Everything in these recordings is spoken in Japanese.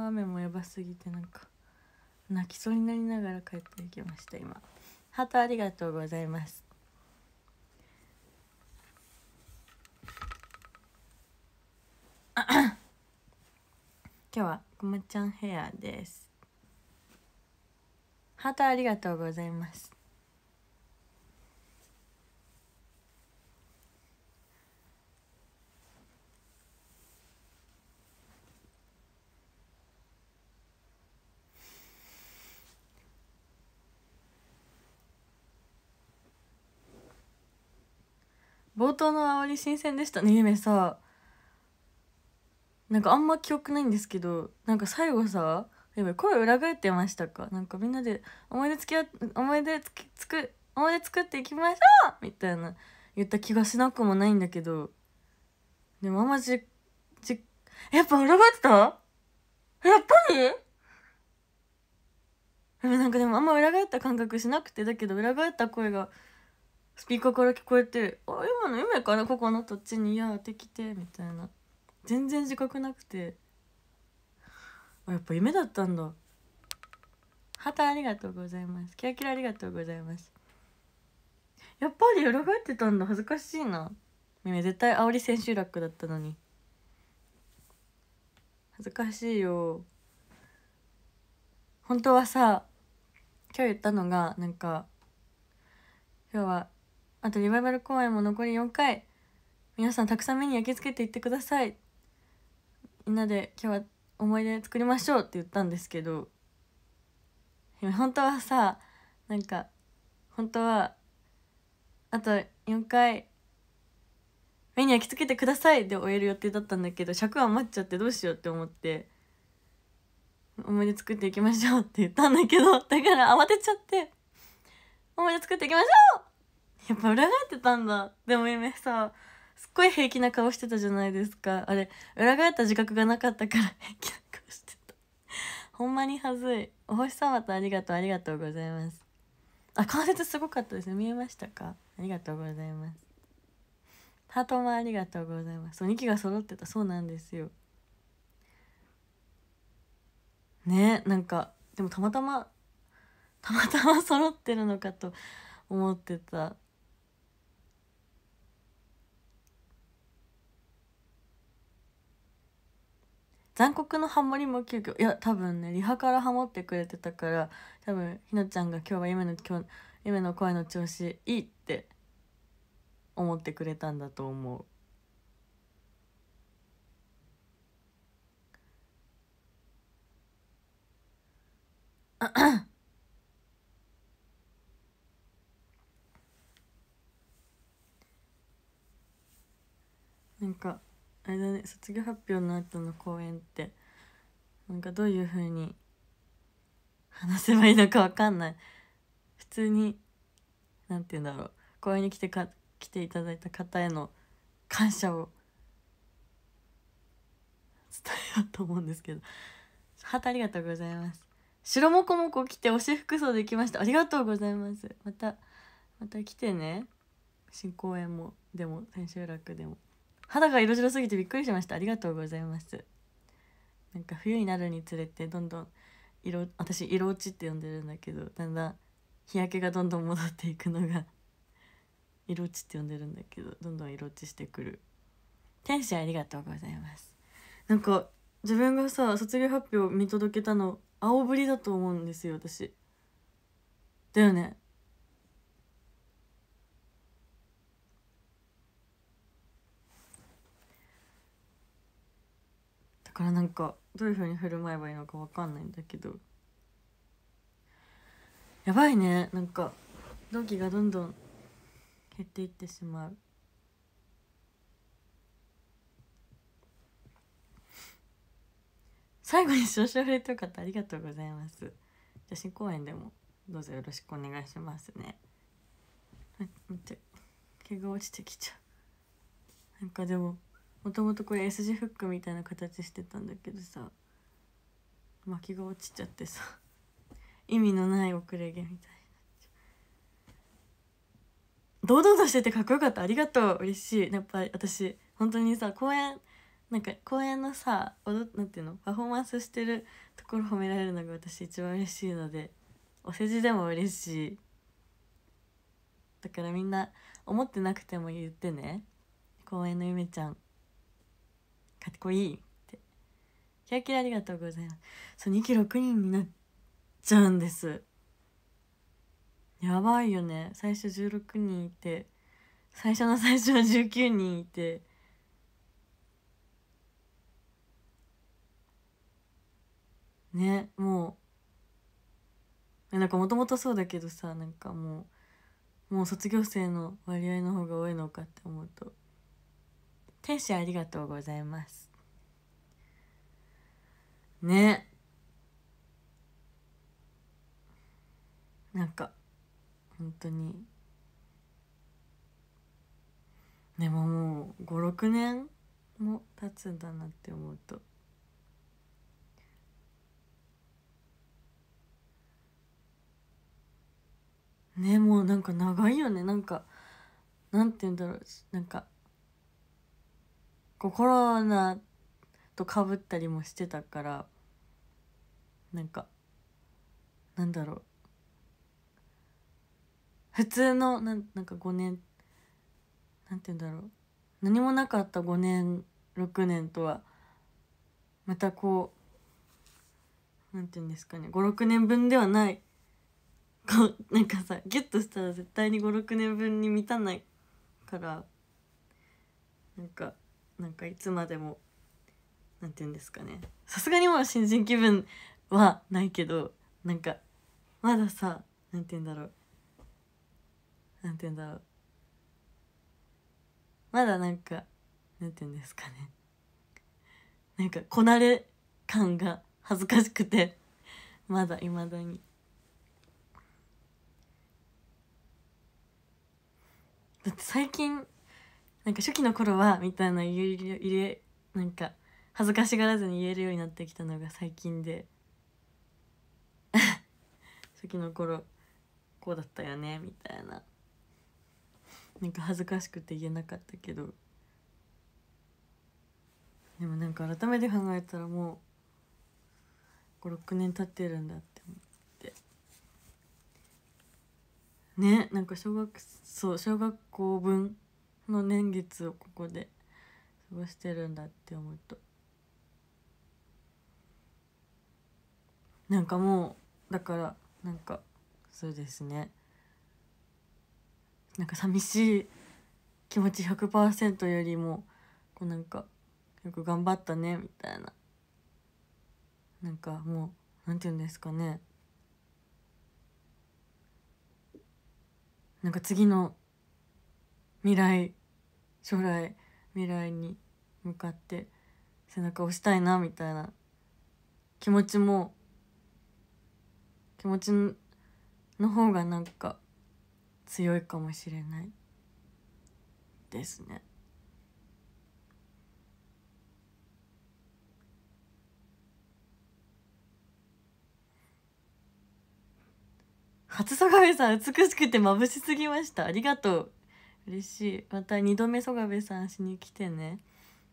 の雨もやばすぎてなんか泣きそうになりながら帰ってきました今ハートありがとうございます 今日はくまちゃんヘアですハートありがとうございます冒頭のあり新鮮でしたね夢さなんかあんま記憶ないんですけどなんか最後さや声裏返ってましたかなんかみんなで思い出つきあ思い出つきつく思い出作っていきましょうみたいな言った気がしなくもないんだけどでもあんまじじやっぱ裏返ってたやっぱりなんかでもあんま裏返った感覚しなくてだけど裏返った声がスピーカーから聞こえて「あ今の夢からここの土地にやってきて」みたいな全然自覚なくてあやっぱ夢だったんだハタありがとうございますキラキラありがとうございますやっぱり裏返ってたんだ恥ずかしいな夢絶対煽り千秋楽だったのに恥ずかしいよ本当はさ今日言ったのがなんか今日はあとリバイバル公演も残り4回皆さんたくさん目に焼き付けていってくださいみんなで今日は思い出作りましょうって言ったんですけど本当はさなんか本当はあと4回目に焼き付けてくださいで終える予定だったんだけど尺余っちゃってどうしようって思って思い出作っていきましょうって言ったんだけどだから慌てちゃって思い出作っていきましょうやっぱ裏返ってたんだでも今さすっごい平気な顔してたじゃないですかあれ裏返った自覚がなかったから 平気な顔してたほんまにはずいお星様とありがとうありがとうございますあ関節すごかったですね見えましたかありがとうございますハートもありがとうございますそう2機が揃ってたそうなんですよねなんかでもたまたまたまたま揃ってるのかと思ってた残酷のハモリも急遽いや多分ねリハからハモってくれてたから多分ひなちゃんが今日は夢の今日夢の声の調子いいって思ってくれたんだと思う。なんかあれだね卒業発表の後の公演ってなんかどういう風に話せばいいのか分かんない普通に何て言うんだろう公演に来てか来ていただいた方への感謝を伝えようと思うんですけどハートありがとうございます白もこもこ来て推し服装できましたありがとうございますまたまた来てね新公演もでも千秋楽でも。肌が色白すぎてびっくりしましたありがとうございますなんか冬になるにつれてどんどん色私色落ちって呼んでるんだけどだんだん日焼けがどんどん戻っていくのが色落ちって呼んでるんだけどどんどん色落ちしてくる天使ありがとうございますなんか自分がさ卒業発表見届けたの青ぶりだと思うんですよ私だよねだからなんかどういう風に振る舞えばいいのか分かんないんだけどやばいねなんか同期がどんどん減っていってしまう。最後に少々触れてよかったありがとうございます写真公演でもどうぞよろしくお願いしますね待って毛が落ちてきちゃうなんかでももともとこれ S 字フックみたいな形してたんだけどさ巻きが落ちちゃってさ意味のない遅れ毛みたいになっちゃう堂々としててかっこよかったありがとう嬉しいやっぱり私本当にさ公演なんか公演のさ踊なんていうのパフォーマンスしてるところ褒められるのが私一番嬉しいのでお世辞でも嬉しいだからみんな思ってなくても言ってね公園のゆめちゃんかっこいいってキラキラありがとうございますそう2期6人になっちゃうんですやばいよね最初16人いて最初の最初は19人いてねもうなんかもともとそうだけどさなんかもうもう卒業生の割合の方が多いのかって思うと天使ありがとうございますねなんか本当にでももう56年も経つんだなって思うとねもうなんか長いよねなんかなんて言うんだろうなんかコロナとかぶったりもしてたからなんかなんだろう普通のなんなんか5年なんて言うんだろう何もなかった5年6年とはまたこうなんて言うんですかね56年分ではないこなんかさギュッとしたら絶対に56年分に満たないからなんかなんかいつまでもんて言うんですかねさすがにもう新人気分はないけどなんかまださ何て言うんだろう何て言うんだろうまだなんか何て言うんですかねなんかこなれ感が恥ずかしくてまだいまだに。だって最近なんか初期の頃はみたいな言えなんか恥ずかしがらずに言えるようになってきたのが最近で 初期の頃こうだったよねみたいななんか恥ずかしくて言えなかったけどでもなんか改めて考えたらもう56年経ってるんだって思ってねなんか小学そう小学校分の年月をここで過ごしてるんだって思うとなんかもうだからなんかそうですねなんか寂しい気持ち100%よりもこうなんかよく頑張ったねみたいななんかもうなんて言うんですかねなんか次の未来将来未来に向かって背中を押したいなみたいな気持ちも気持ちの方がなんか強いかもしれないですね。初坂上さん美しくて眩しすぎましたありがとう嬉しいまた2度目曽我部さんしに来てね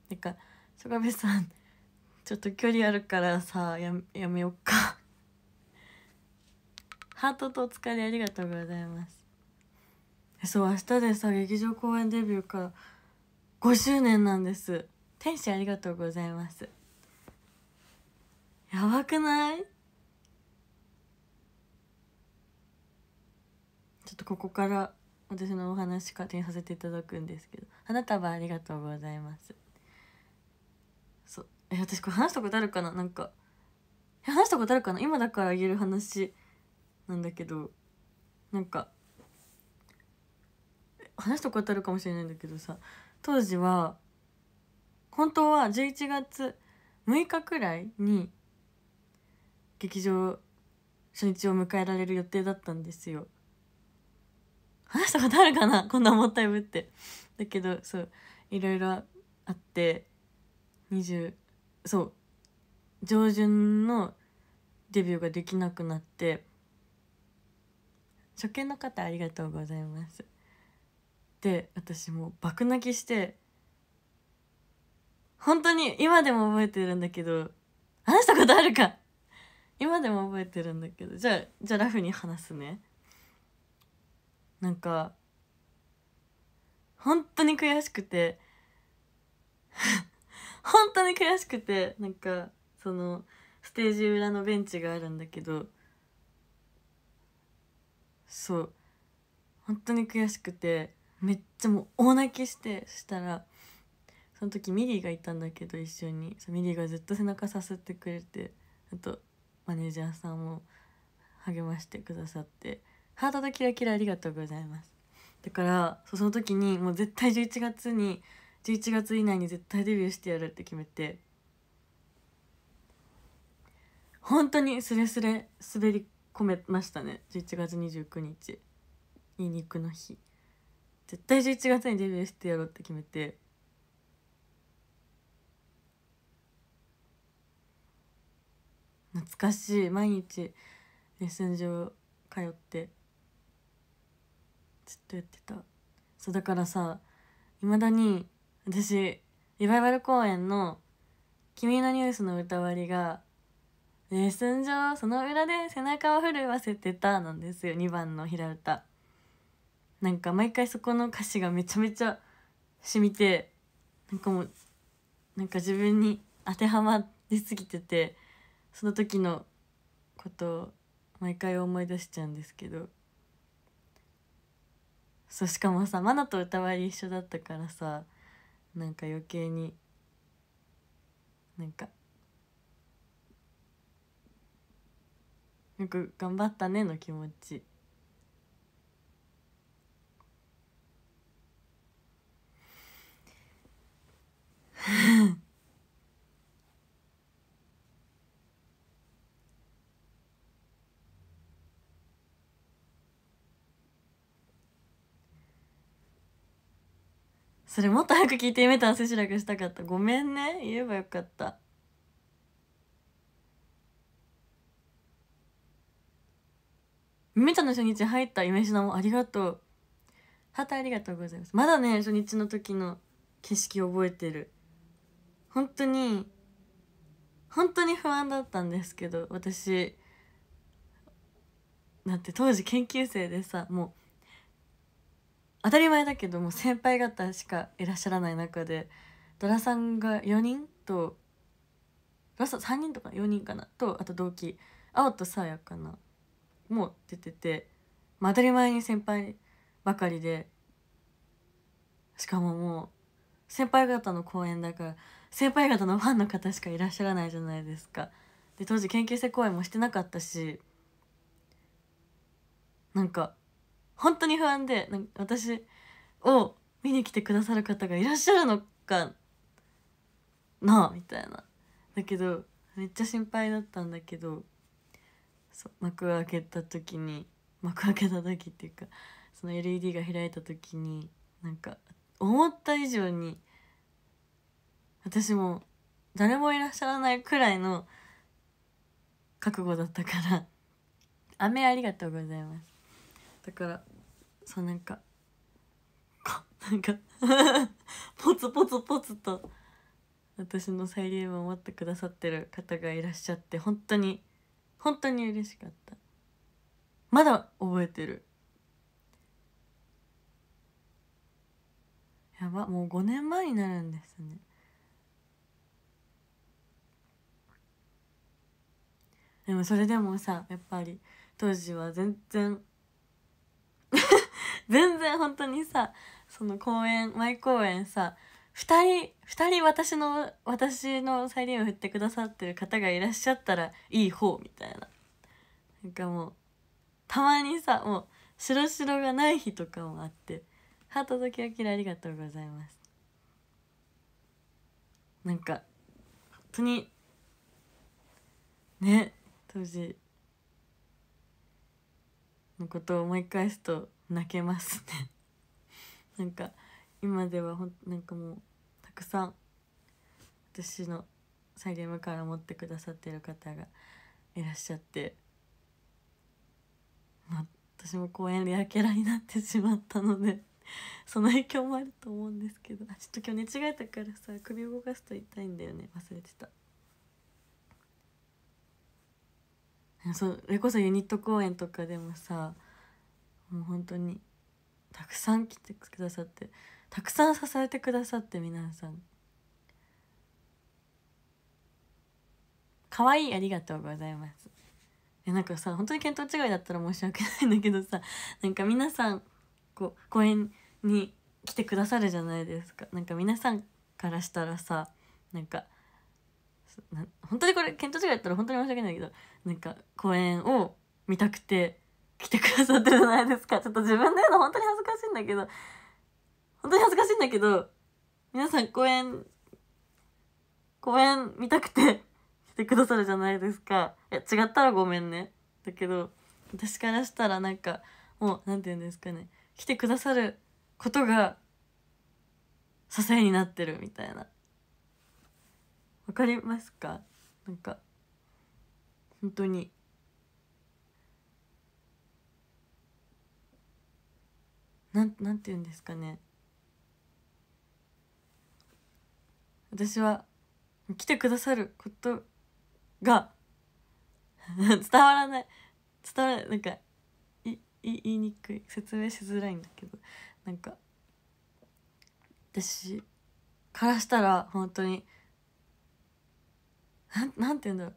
なんか曽我部さんちょっと距離あるからさややめよっか ハートとお疲れありがとうございますそう明日でさ劇場公演デビューから5周年なんです天使ありがとうございますやばくないちょっとここから私のお話勝手にさせていただくんですけど花束ありがとうございますそうえ私これ話したことあるかななんか話したことあるかな今だから言える話なんだけどなんか話したことあるかもしれないんだけどさ当時は本当は11月6日くらいに劇場初日を迎えられる予定だったんですよ。話したことあるかなこんなったいぶって。だけど、そう、いろいろあって、20、そう、上旬のデビューができなくなって、初見の方ありがとうございます。で、私もう爆泣きして、本当に今でも覚えてるんだけど、話したことあるか今でも覚えてるんだけど、じゃあ、じゃあラフに話すね。なんか本当に悔しくて 本当に悔しくてなんかそのステージ裏のベンチがあるんだけどそう本当に悔しくてめっちゃもう大泣きしてしたらその時ミリーがいたんだけど一緒にミリーがずっと背中さすってくれてあとマネージャーさんも励ましてくださって。ハートとキラキラありがとうございますだからその時にもう絶対11月に11月以内に絶対デビューしてやるって決めて本当にスレスレ滑り込めましたね11月29日いい肉の日絶対11月にデビューしてやろうって決めて懐かしい毎日レッスン場通ってずっとやってたそうだからさいまだに私リバイバル公演の「君のニュース」の歌割りが「レッスン上その裏で背中を震わせてた」なんですよ2番の平歌なんか毎回そこの歌詞がめちゃめちゃ染みてなんかもうなんか自分に当てはまりすぎててその時のことを毎回思い出しちゃうんですけどそう しかもさマナと歌割り一緒だったからさなんか余計になんか「よく頑張ったね」の気持ち。それもっと早く聞いて夢と汗しらくしたかったごめんね言えばよかった夢との初日入った夢しなもありがとうはたありがとうございますまだね初日の時の景色覚えてる本当に本当に不安だったんですけど私だって当時研究生でさもう当たり前だけども先輩方しかいらっしゃらない中でドラさんが4人とドラさん3人とか4人かなとあと同期青とさやかなも出てて、まあ、当たり前に先輩ばかりでしかももう先輩方の公演だから先輩方のファンの方しかいらっしゃらないじゃないですか。で当時研究生公演もしてなかったしなんか本当に不安でなんか私を見に来てくださる方がいらっしゃるのかなみたいなだけどめっちゃ心配だったんだけど幕開けた時に幕開けた時っていうかその LED が開いた時になんか思った以上に私も誰もいらっしゃらないくらいの覚悟だったから「雨ありがとうございます」だからそうなんか なんか ポツポツポツと私の再現を持ってくださってる方がいらっしゃって本当に本当に嬉しかったまだ覚えてるやばもう5年前になるんですねでもそれでもさやっぱり当時は全然全然本当にさその公演毎公演さ2人2人私の私の再利用を振ってくださってる方がいらっしゃったらいい方みたいななんかもうたまにさもう白白がない日とかもあって「ハートとキラありがとうございます」なんか本当にね当時のことを思い返すと泣けますねなんか今ではほんなんかもうたくさん私のサイリウムから持ってくださってる方がいらっしゃって、まあ、私も公園でやけらになってしまったのでその影響もあると思うんですけどあちょっと今日寝違えたからさ首動かすと痛いんだよね忘れてた。そうそれこそユニット公演とかでもさもう本当にたくさん来てくださってたくさん支えてくださって皆さん可愛いありがとうございますえなんかさ本当に見当違いだったら申し訳ないんだけどさ なんか皆さんこう公演に来てくださるじゃないですかなんか皆さんからしたらさなんかな本当にこれ見当違いだったら本当に申し訳ないんだけどなんか公演を見たくて来てくださってるじゃないですか。ちょっと自分で言うの本当に恥ずかしいんだけど、本当に恥ずかしいんだけど、皆さん公演、公演見たくて 来てくださるじゃないですか。いや、違ったらごめんね。だけど、私からしたらなんか、もう、なんて言うんですかね。来てくださることが、支えになってるみたいな。わかりますかなんか、本当になんなんて言うんですかね私は来てくださることが 伝わらない伝わらないなんかいい言いにくい説明しづらいんだけどなんか私からしたら本当になんなんて言うんだろう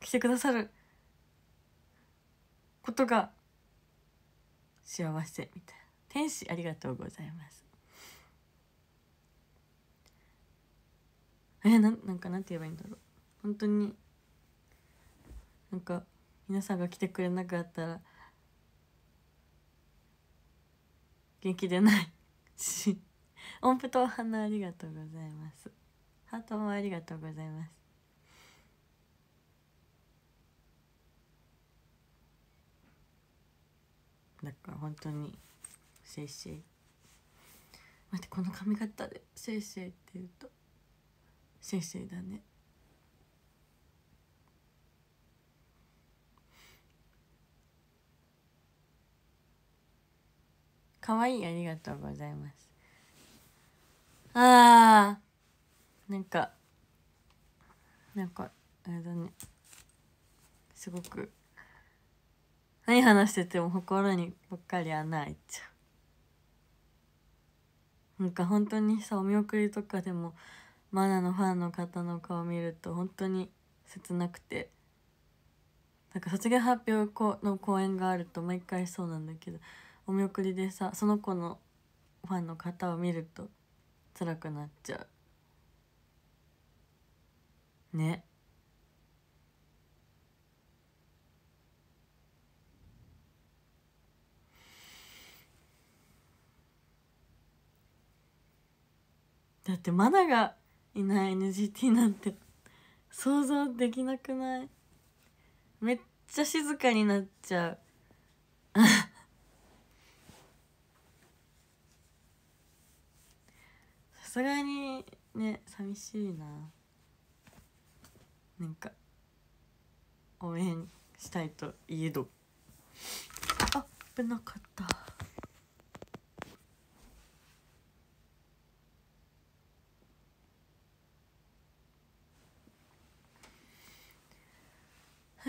来てくださることが幸せみたいな天使ありがとうございますえななんかなんて言えばいいんだろう本当になんか皆さんが来てくれなかったら元気でないし 音符とお花ありがとうございますハートもありがとうございますなんか本当に「せいせい」待ってこの髪型で「せいせい」って言うと「せいせいだね」可愛いいありがとうございますあーなんかなんかあれだねすごく何話してても心にばっかり穴開いちゃうなんか本当にさお見送りとかでもマナのファンの方の顔見ると本当に切なくてなんか卒業発表の公演があると毎回そうなんだけどお見送りでさその子のファンの方を見ると辛くなっちゃうねだってマナがいない NGT なんて想像できなくないめっちゃ静かになっちゃう さすがにね寂しいななんか応援したいといえどあ危なかった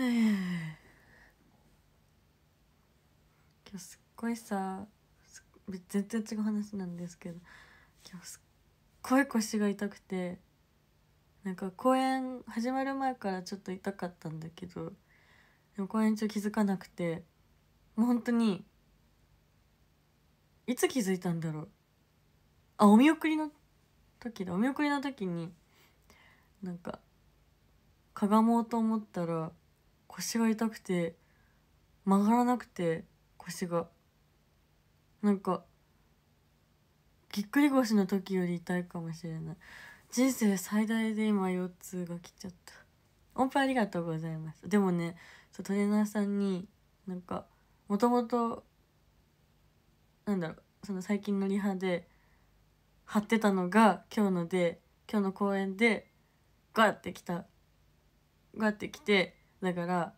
今日すっごいさ全然違う話なんですけど今日すっごい腰が痛くてなんか公演始まる前からちょっと痛かったんだけどでも公演中気づかなくてもう本当にいつ気づいたんだろうあお見送りの時だお見送りの時になんかかがもうと思ったら腰が痛くて曲がらなくて腰がなんかぎっくり腰の時より痛いかもしれない人生最大で今腰痛が来ちゃった音符ありがとうございますでもねトレーナーさんになんかもともとなんだろうその最近のリハで張ってたのが今日ので今日の公演でガッてきたガッてきてだから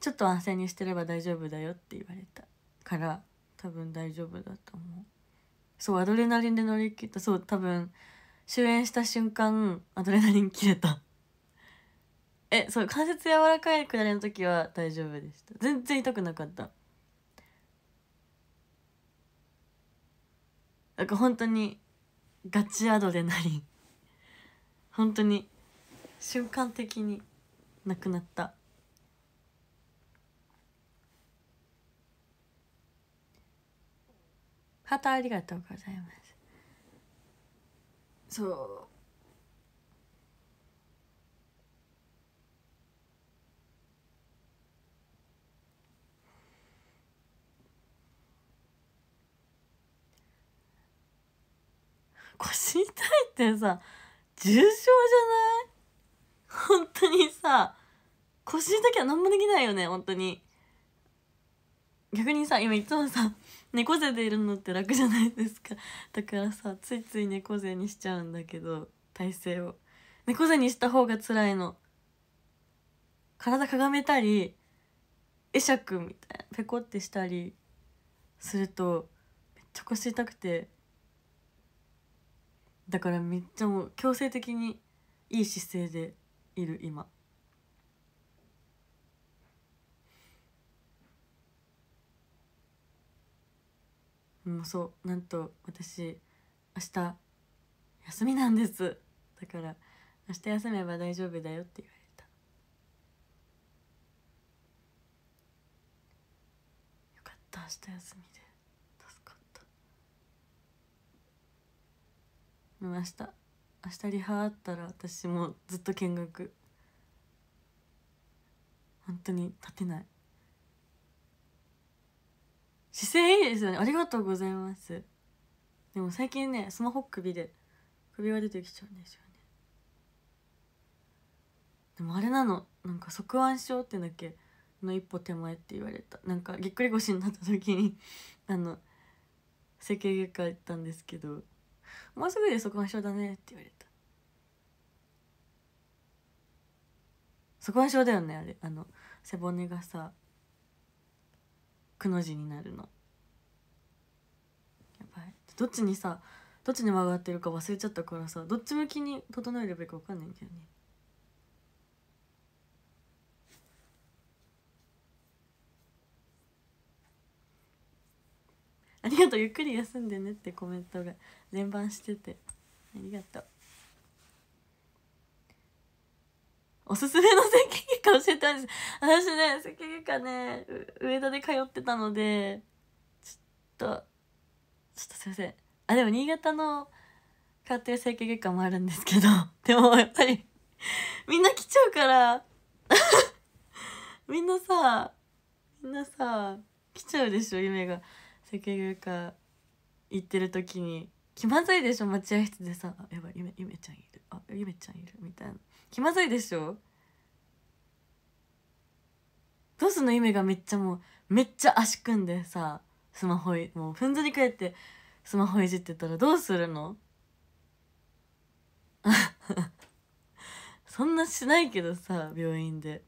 ちょっと安静にしてれば大丈夫だよって言われたから多分大丈夫だと思うそうアドレナリンで乗り切ったそう多分終演した瞬間アドレナリン切れた えそう関節柔らかいくだりの時は大丈夫でした全然痛くなかったなんか本当にガチアドレナリン本当に瞬間的になくなったハートありがとうございますそう腰痛いってさ重症じゃない本当にさ腰だけは何もできないよね本当に逆にさ今いつもさ猫背でいるのって楽じゃないですかだからさついつい猫背にしちゃうんだけど体勢を猫背にした方が辛いの体かがめたり会釈みたいなペコってしたりするとめっちゃ腰痛くてだからめっちゃもう強制的にいい姿勢でいる今もうそうなんと私明日休みなんですだから明日休めば大丈夫だよって言われたよかった明日休みで助かった明日明日リハあったら私もずっと見学本当に立てない姿勢いいですよねありがとうございますでも最近ねスマホ首で首が出てきちゃうんですよねでもあれなのなんか側腕症ってだけの一歩手前って言われたなんかぎっくり腰になった時に あの整形外科行ったんですけど「もうすぐで側腕症だね」って言われてそこはうだよねあれあの背骨がさくの字になるのやばいどっちにさどっちに曲がってるか忘れちゃったからさどっち向きに整えればいいか分かんないんだよねありがとうゆっくり休んでねってコメントが全番しててありがとうおすすめの整形外科教えてほしい。私ね、整形外科ね、上田で通ってたので、ちょっと、ちょっとすいません。あ、でも新潟の家って整形外科もあるんですけど、でもやっぱりみんな来ちゃうから みんなさ、みんなさ、来ちゃうでしょ、夢が。整形外科行ってる時に。気まずいでしょ、待合室でさ、やばい、夢、夢ちゃんいる。あ、夢ちゃんいる。みたいな。気まずいでしょどうすんの夢がめっちゃもうめっちゃ足組んでさスマホもうふんぞり返ってスマホいじってたらどうするのそんなしないけどさ病院で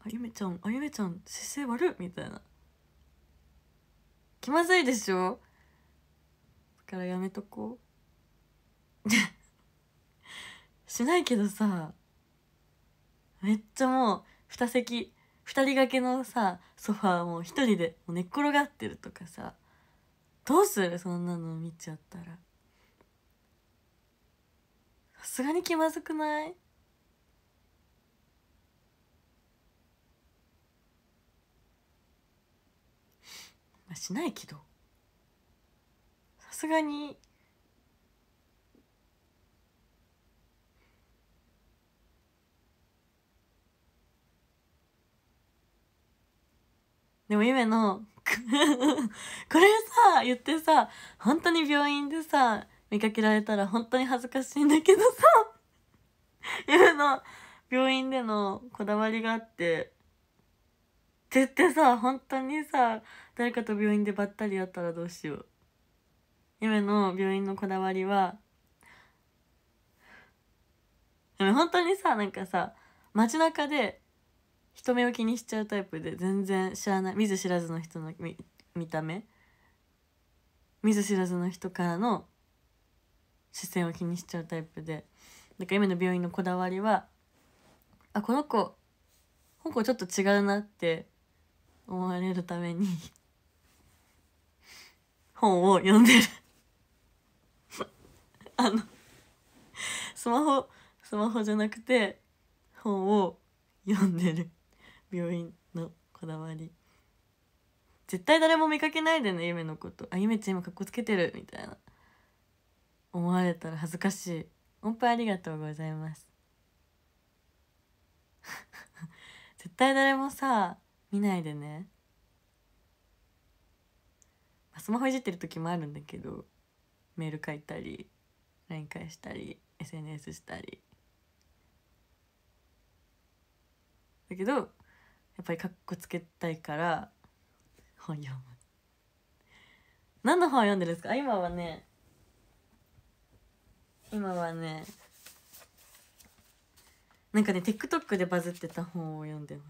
あゆめちゃんあゆめちゃん姿勢悪みたいな気まずいでしょだからやめとこうしないけどさめっちゃもう2席2人掛けのさソファーもう1人で寝っ転がってるとかさどうするそんなの見ちゃったらさすがに気まずくないまあしないけどさすがにでも夢の これさ言ってさ本当に病院でさ見かけられたら本当に恥ずかしいんだけどさ夢の病院でのこだわりがあってって言ってさ本当にさ誰かと病院でばったり会ったらどうしよう夢の病院のこだわりはでも本当にさなんかさ街中で人目を気にしちゃうタイプで全然知らない見ず知らずの人の見見た目見ず知らずの人からの視線を気にしちゃうタイプでだから今の病院のこだわりはあこの子本校ちょっと違うなって思われるために本を読んでる あのスマホスマホじゃなくて本を読んでる病院のこだわり絶対誰も見かけないでね夢のことあ夢ちゃん今かっこつけてるみたいな思われたら恥ずかしい音符ありがとうございます 絶対誰もさ見ないでね、スマホいじってる時もあるんだけどメール書いたり LINE 返したり SNS したりだけどやっぱりかっこつけたいから本読む何の本読んでるんですか今はね今はねなんかね TikTok でバズってた本を読んでます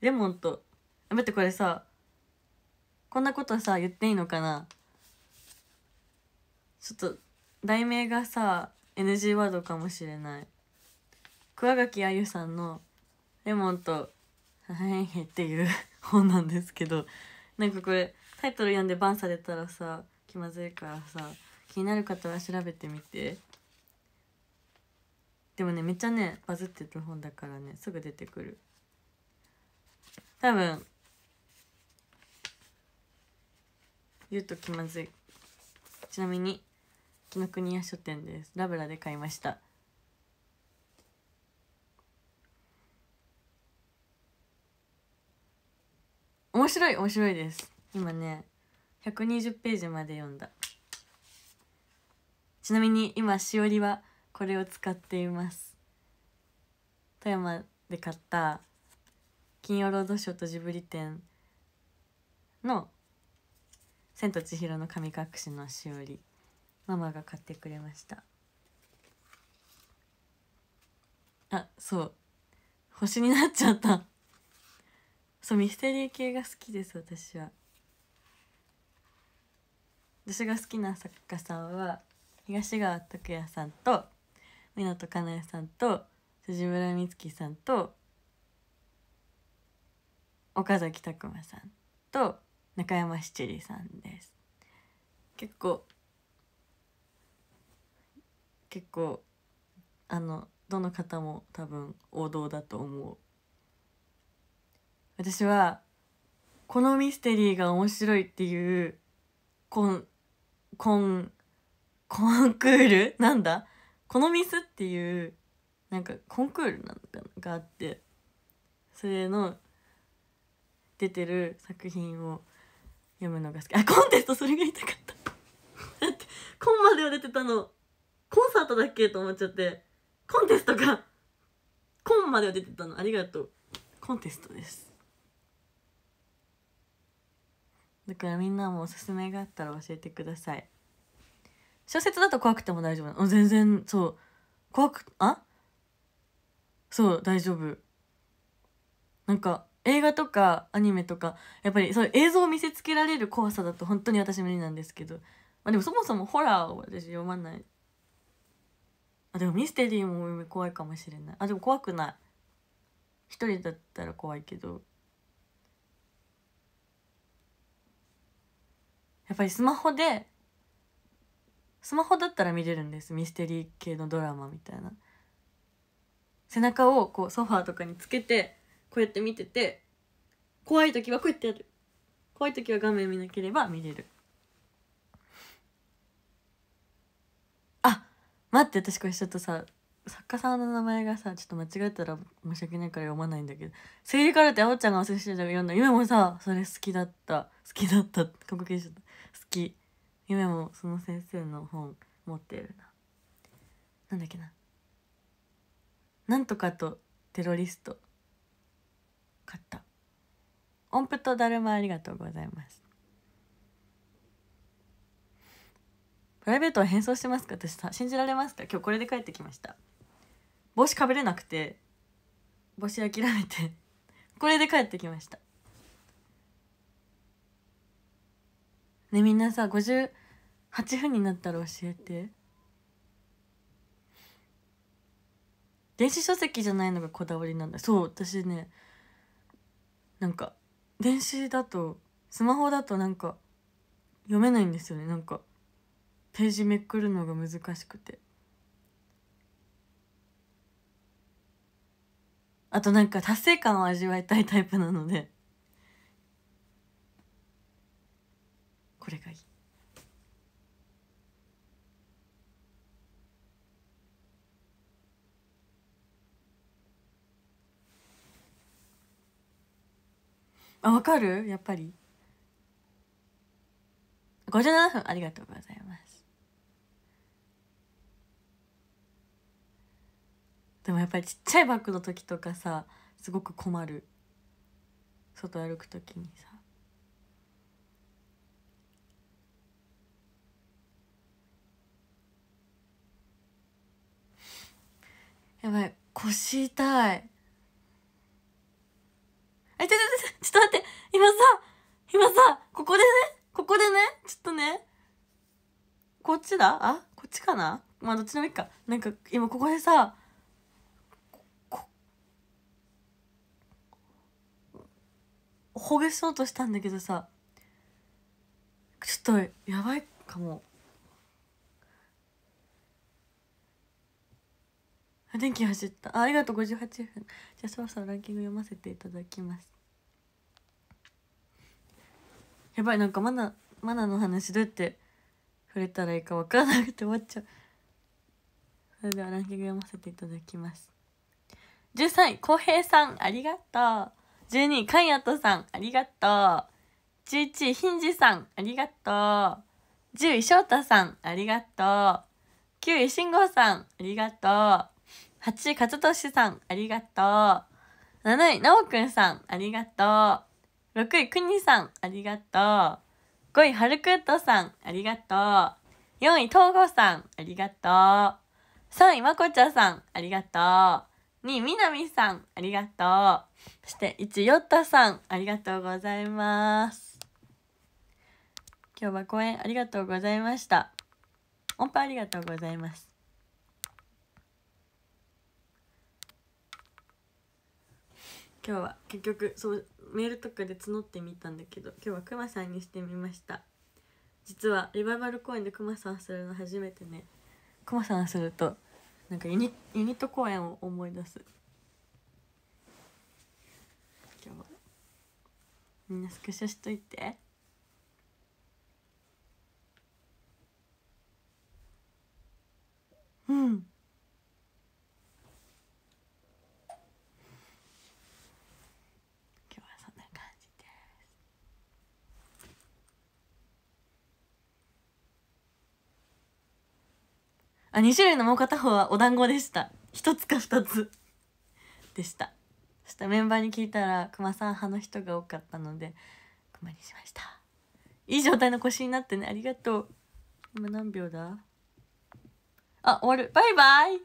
レモンと待ってこれさこんなことさ言っていいのかなちょっと題名がさ NG ワードかもしれない桑垣あゆさんの「レモンとはいっていう本なんですけどなんかこれタイトル読んでバンされたらさ気まずいからさ気になる方は調べてみてでもねめっちゃねバズってる本だからねすぐ出てくる多分言うと気まずいちなみに紀ノ国屋書店ですラブラで買いました面白い面白いです今ね120ページまで読んだちなみに今しおりはこれを使っています富山で買った金曜ロードショーとジブリ展の「千と千尋の神隠し」のしおりママが買ってくれましたあそう星になっちゃったそうミステリー系が好きです私は私が好きな作家さんは東川拓也さんと湊かなえさんと辻村美月さんと岡崎拓磨さんと中山七里さんです結構結構あのどの方も多分王道だと思う私はこのミステリーが面白いっていうコンコンコンクールなんだこのミスっていうなんかコンクールなんかがあってそれの出てる作品を読むのが好きあコンテストそれが言いたかっただってコンまでは出てたのコンサートだっけと思っちゃってコンテストかコンまでは出てたのありがとうコンテストですだからみんなもおすすめがあったら教えてください小説だと怖くても大丈夫なの全然そう怖くあそう大丈夫なんか映画とかアニメとかやっぱりそう映像を見せつけられる怖さだと本当に私無理なんですけど、まあ、でもそもそもホラーを私読まないあでもミステリーも怖いかもしれないあでも怖くない一人だったら怖いけどやっぱりスマホでスマホだったら見れるんですミステリー系のドラマみたいな背中をこうソファーとかにつけてこうやって見てて怖い時はこうやってやる怖い時は画面見なければ見れるあ待って私これちょっとさ作家さんの名前がさちょっと間違えたら申し訳ないから読まないんだけど「生理カルテ」あおちゃんがおせしてた読んだ夢もさそれ好きだった好きだった国慶書好き夢もその先生の本持ってるななんだっけななんとかとテロリスト買った音符とだるまありがとうございますプライベートは変装してますか私さ信じられますか今日これで帰ってきました帽子かぶれなくて帽子諦めて これで帰ってきましたねみんなさ58分になったら教えて電子書籍じゃないのがこだわりなんだそう私ねなんか電子だとスマホだとなんか読めないんですよねなんかページめくるのが難しくてあとなんか達成感を味わいたいタイプなのでこれがいい。あ、わかるやっぱり。57分ありがとうございます。でもやっぱりちっちゃいバッグの時とかさすごく困る外歩く時にさやばい腰痛いえちょちょちょちょっと待って今さ今さここでねここでねちょっとねこっちだあこっちかなまあどっちでもいいかなんか今ここでさほぐそうとしたんだけどさちょっとやばいかも電気走ったあありがとう58分じゃあそろそろランキング読ませていただきますやばいなんかマナマナの話どうやって触れたらいいか分からなくて終わっちゃうそれではランキング読ませていただきます13位浩平さんありがとう12、カイアトさん、ありがとう。11、ヒンジさん、ありがとう。10位、翔太さん、ありがとう。9位、慎吾さん、ありがとう。8位、勝利さん、ありがとう。7位、なおくんさん、ありがとう。6位、くにさん、ありがとう。5位、はるくっとさん、ありがとう。4位、とうごさん、ありがとう。3位、まこちゃさん、ありがとう。2位、みなみさん、ありがとう。そして一よったさんありがとうございます今日は公演ありがとうございました音符ありがとうございます今日は結局そうメールとかで募ってみたんだけど今日はくまさんにしてみました実はリバイバル公演でくまさんするの初めてねくまさんするとなんかユニユニット公演を思い出すみんなスクショしといてうんあ2種類のもう片方はお団子でした1つか2つでしたそしたメンバーに聞いたら熊さん派の人が多かったので熊にしましたいい状態の腰になってねありがとう今何秒だあ終わるバイバイ